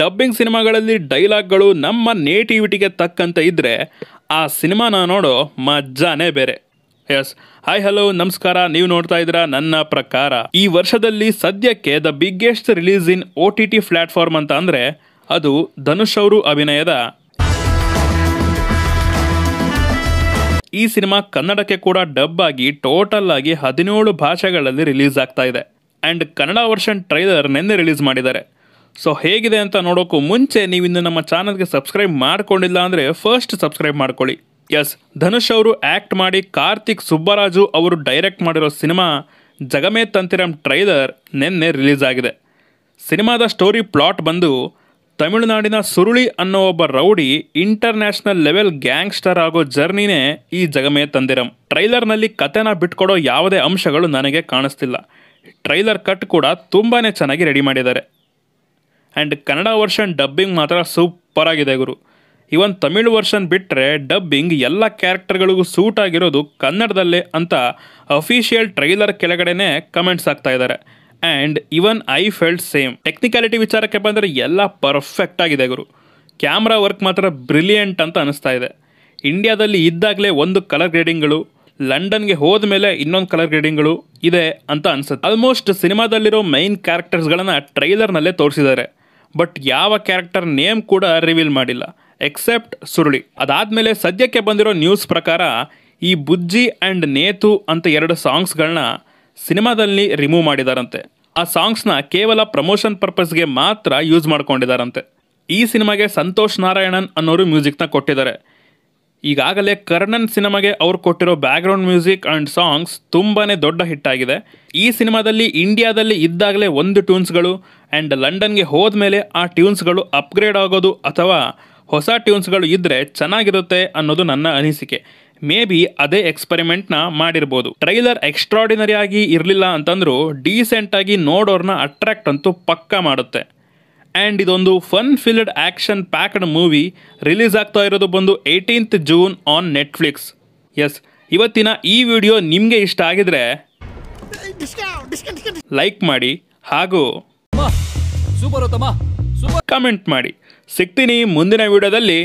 dubbing ಸಿನಿಮಾಗಳಲ್ಲಿ ಡೈಲಾಗ್ಗಳು ನಮ್ಮ ನೇಟಿವಿಟಿಗೆ ತಕ್ಕಂತೆ ಇದ್ದರೆ ಆ ಸಿನಿಮಾನ ನೋಡೋ ಮಜ್ಜಾನೇ ಬೇರೆ ಎಸ್ ಹಾಯ್ ಹಲೋ ನಮಸ್ಕಾರ ನೀವು ನೋಡ್ತಾ ಇದ್ರ ನನ್ನ ಪ್ರಕಾರ ಈ ವರ್ಷದಲ್ಲಿ ಸದ್ಯಕ್ಕೆ the biggest release in O T T platform ಅಂತ ಅಂದರೆ ಅದು ಧನುಷ್ ಅವರು ಅಭಿನಯದ ಈ ಸಿನಿಮಾ ಕನ್ನಡಕ್ಕೆ ಕೂಡ ಡಬ್ ಆಗಿ ಟೋಟಲ್ ಆಗಿ ಹದಿನೇಳು ಭಾಷೆಗಳಲ್ಲಿ ರಿಲೀಸ್ ಆಗ್ತಾ ಇದೆ ಆ್ಯಂಡ್ ಕನ್ನಡ ವರ್ಷನ್ ಟ್ರೈಲರ್ ನಿನ್ನೆ ರಿಲೀಸ್ ಮಾಡಿದ್ದಾರೆ ಸೊ ಹೇಗಿದೆ ಅಂತ ನೋಡೋಕ್ಕೂ ಮುಂಚೆ ನೀವು ಇನ್ನು ನಮ್ಮ ಚಾನಲ್ಗೆ ಸಬ್ಸ್ಕ್ರೈಬ್ ಮಾಡ್ಕೊಂಡಿಲ್ಲ ಅಂದರೆ ಫಸ್ಟ್ ಸಬ್ಸ್ಕ್ರೈಬ್ ಮಾಡ್ಕೊಳ್ಳಿ ಎಸ್ ಧನುಷ್ ಅವರು ಆ್ಯಕ್ಟ್ ಮಾಡಿ ಕಾರ್ತಿಕ್ ಸುಬ್ಬರಾಜು ಅವರು ಡೈರೆಕ್ಟ್ ಮಾಡಿರೋ ಸಿನಿಮಾ ಜಗಮೇ ತಂತಿರಂ ಟ್ರೈಲರ್ ನಿನ್ನೆ ರಿಲೀಸ್ ಆಗಿದೆ ಸಿನಿಮಾದ ಸ್ಟೋರಿ ಪ್ಲಾಟ್ ಬಂದು ತಮಿಳುನಾಡಿನ ಸುರುಳಿ ಅನ್ನೋ ಒಬ್ಬ ರೌಡಿ ಇಂಟರ್ನ್ಯಾಷನಲ್ ಲೆವೆಲ್ ಗ್ಯಾಂಗ್ಸ್ಟರ್ ಆಗೋ ಜರ್ನಿನೇ ಈ ಜಗಮೇ ತಂದಿರಂ ಟ್ರೈಲರ್ನಲ್ಲಿ ಕಥೆನ ಬಿಟ್ಕೊಡೋ ಯಾವುದೇ ಅಂಶಗಳು ನನಗೆ ಕಾಣಿಸ್ತಿಲ್ಲ ಟ್ರೈಲರ್ ಕಟ್ ಕೂಡ ತುಂಬಾ ಚೆನ್ನಾಗಿ ರೆಡಿ ಮಾಡಿದ್ದಾರೆ ಆ್ಯಂಡ್ ಕನ್ನಡ ವರ್ಷನ್ ಡಬ್ಬಿಂಗ್ ಮಾತ್ರ ಸೂಪರ್ ಆಗಿದೆ ಗುರು ಇವನ್ ತಮಿಳು ವರ್ಷನ್ ಬಿಟ್ಟರೆ ಡಬ್ಬಿಂಗ್ ಎಲ್ಲ ಕ್ಯಾರೆಕ್ಟರ್ಗಳಿಗೂ ಸೂಟ್ ಆಗಿರೋದು ಕನ್ನಡದಲ್ಲೇ ಅಂತ ಅಫಿಷಿಯಲ್ ಟ್ರೈಲರ್ ಕೆಳಗಡೆನೇ ಕಮೆಂಟ್ಸ್ ಆಗ್ತಾ ಇದ್ದಾರೆ and even I felt same technicality ವಿಚಾರಕ್ಕೆ ಬಂದರೆ ಎಲ್ಲ ಪರ್ಫೆಕ್ಟ್ ಆಗಿದೆ ಗುರು ಕ್ಯಾಮ್ರಾ ವರ್ಕ್ ಮಾತ್ರ ಬ್ರಿಲಿಯಂಟ್ ಅಂತ ಅನಿಸ್ತಾ ಇದೆ ಇಂಡಿಯಾದಲ್ಲಿ ಇದ್ದಾಗಲೇ ಒಂದು ಕಲರ್ ಗ್ರೇಡಿಂಗ್ಗಳು ಲಂಡನ್ಗೆ ಹೋದ ಮೇಲೆ ಇನ್ನೊಂದು ಕಲರ್ ಗ್ರೇಡಿಂಗ್ಗಳು ಇದೆ ಅಂತ ಅನಿಸುತ್ತೆ ಆಲ್ಮೋಸ್ಟ್ ಸಿನಿಮಾದಲ್ಲಿರೋ ಮೈನ್ ಕ್ಯಾರೆಕ್ಟರ್ಸ್ಗಳನ್ನು ಟ್ರೈಲರ್ನಲ್ಲೇ ತೋರಿಸಿದ್ದಾರೆ ಬಟ್ ಯಾವ ಕ್ಯಾರೆಕ್ಟರ್ ನೇಮ್ ಕೂಡ ರಿವೀಲ್ ಮಾಡಿಲ್ಲ ಎಕ್ಸೆಪ್ಟ್ ಸುರುಳಿ ಅದಾದಮೇಲೆ ಸದ್ಯಕ್ಕೆ ಬಂದಿರೋ ನ್ಯೂಸ್ ಪ್ರಕಾರ ಈ ಬುಜ್ಜಿ ಆ್ಯಂಡ್ ನೇತು ಅಂತ ಎರಡು ಸಾಂಗ್ಸ್ಗಳನ್ನ ಸಿನಿಮಾದಲ್ಲಿ ರಿಮೂವ್ ಮಾಡಿದಾರಂತೆ ಆ ಸಾಂಗ್ಸ್ನ ಕೇವಲ ಪ್ರಮೋಷನ್ ಪರ್ಪಸ್ಗೆ ಮಾತ್ರ ಯೂಸ್ ಮಾಡ್ಕೊಂಡಿದಾರಂತೆ ಈ ಸಿನಿಮಾಗೆ ಸಂತೋಷ್ ನಾರಾಯಣನ್ ಅನ್ನೋರು ಮ್ಯೂಸಿಕ್ನ ಕೊಟ್ಟಿದ್ದಾರೆ ಈಗಾಗಲೇ ಕರ್ಣನ್ ಸಿನಿಮಾಗೆ ಅವ್ರು ಕೊಟ್ಟಿರೋ ಬ್ಯಾಕ್ಗ್ರೌಂಡ್ ಮ್ಯೂಸಿಕ್ ಆ್ಯಂಡ್ ಸಾಂಗ್ಸ್ ತುಂಬಾ ದೊಡ್ಡ ಹಿಟ್ ಆಗಿದೆ ಈ ಸಿನಿಮಾದಲ್ಲಿ ಇಂಡಿಯಾದಲ್ಲಿ ಇದ್ದಾಗಲೇ ಒಂದು ಟ್ಯೂನ್ಸ್ಗಳು ಆ್ಯಂಡ್ ಲಂಡನ್ಗೆ ಹೋದ ಮೇಲೆ ಆ ಟ್ಯೂನ್ಸ್ಗಳು ಅಪ್ಗ್ರೇಡ್ ಆಗೋದು ಅಥವಾ ಹೊಸ ಟ್ಯೂನ್ಸ್ಗಳು ಇದ್ದರೆ ಚೆನ್ನಾಗಿರುತ್ತೆ ಅನ್ನೋದು ನನ್ನ ಅನಿಸಿಕೆ ಮೇ ಬಿ ಅದೇ ಎಕ್ಸ್ಪೆರಿಮೆಂಟ್ನ ಮಾಡಿರ್ಬೋದು ಟ್ರೈಲರ್ ಎಕ್ಸ್ಟ್ರಾಡಿನರಿ ಆಗಿ ಇರಲಿಲ್ಲ ಅಂತಂದ್ರೂ ಡೀಸೆಂಟಾಗಿ ನೋಡೋರ್ನ ಅಟ್ರಾಕ್ಟ್ ಅಂತೂ ಪಕ್ಕಾ ಮಾಡುತ್ತೆ ಆ್ಯಂಡ್ ಇದೊಂದು fun filled action packed movie release ಆಗ್ತಾ ಇರೋದು ಬಂದು eighteenth June on Netflix yes ಇವತ್ತಿನ ಈ ವಿಡಿಯೋ ನಿಮಗೆ ಇಷ್ಟ ಆಗಿದ್ರೆ ಲೈಕ್ ಮಾಡಿ ಹಾಗೂ ಕಮೆಂಟ್ ಮಾಡಿ ಸಿಗ್ತೀನಿ ಮುಂದಿನ ವಿಡಿಯೋದಲ್ಲಿ